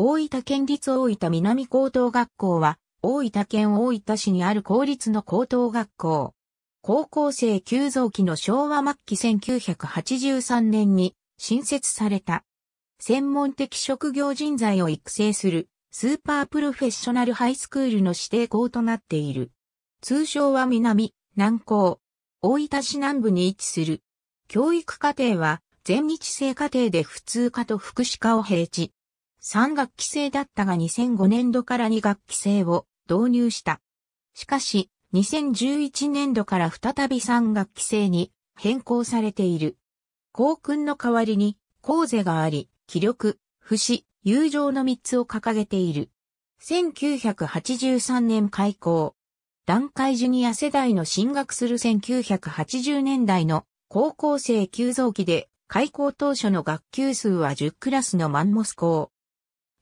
大分県立大分南高等学校は、大分県大分市にある公立の高等学校。高校生急増期の昭和末期1983年に新設された。専門的職業人材を育成するスーパープロフェッショナルハイスクールの指定校となっている。通称は南、南高。大分市南部に位置する。教育課程は全日制課程で普通科と福祉科を併置。3学期制だったが2005年度から2学期制を導入した。しかし、2011年度から再び3学期制に変更されている。校訓の代わりに、校座があり、気力、不死、友情の3つを掲げている。1983年開校。段階ジュニア世代の進学する1980年代の高校生急増期で開校当初の学級数は10クラスのマンモス校。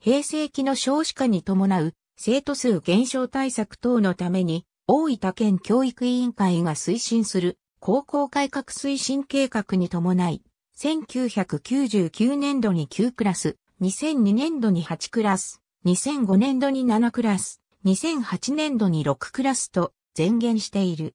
平成期の少子化に伴う生徒数減少対策等のために、大分県教育委員会が推進する高校改革推進計画に伴い、1999年度に9クラス、2002年度に8クラス、2005年度に7クラス、2008年度に6クラスと前言している。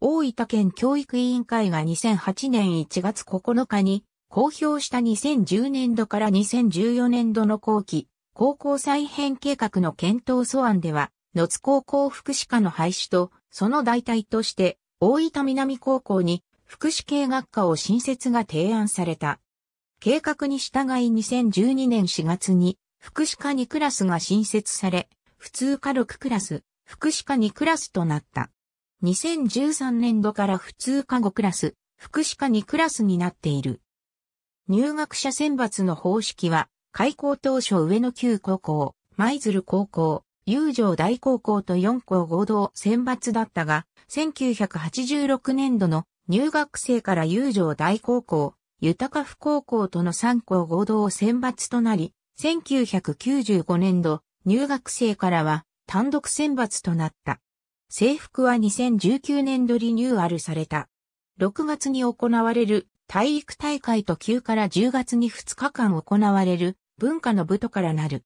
大分県教育委員会が2008年1月9日に公表した2010年度から2014年度の後期、高校再編計画の検討素案では、野津高校福祉科の廃止と、その代替として、大分南高校に福祉系学科を新設が提案された。計画に従い2012年4月に、福祉科2クラスが新設され、普通科6クラス、福祉科2クラスとなった。2013年度から普通科5クラス、福祉科2クラスになっている。入学者選抜の方式は、開校当初上野旧高校、舞鶴高校、友情大高校と4校合同選抜だったが、1986年度の入学生から友情大高校、豊か高校との3校合同選抜となり、1995年度入学生からは単独選抜となった。制服は2019年度リニューアルされた。6月に行われる体育大会と9から10月に2日間行われる文化の部とからなる。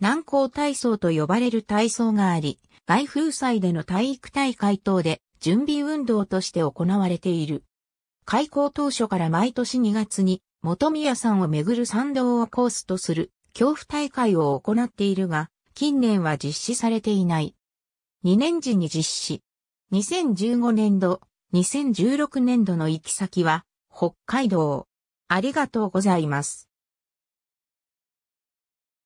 南高体操と呼ばれる体操があり、外風祭での体育大会等で準備運動として行われている。開校当初から毎年2月に元宮山をめぐる参道をコースとする恐怖大会を行っているが、近年は実施されていない。2年時に実施。2015年度、2016年度の行き先は、北海道。ありがとうございます。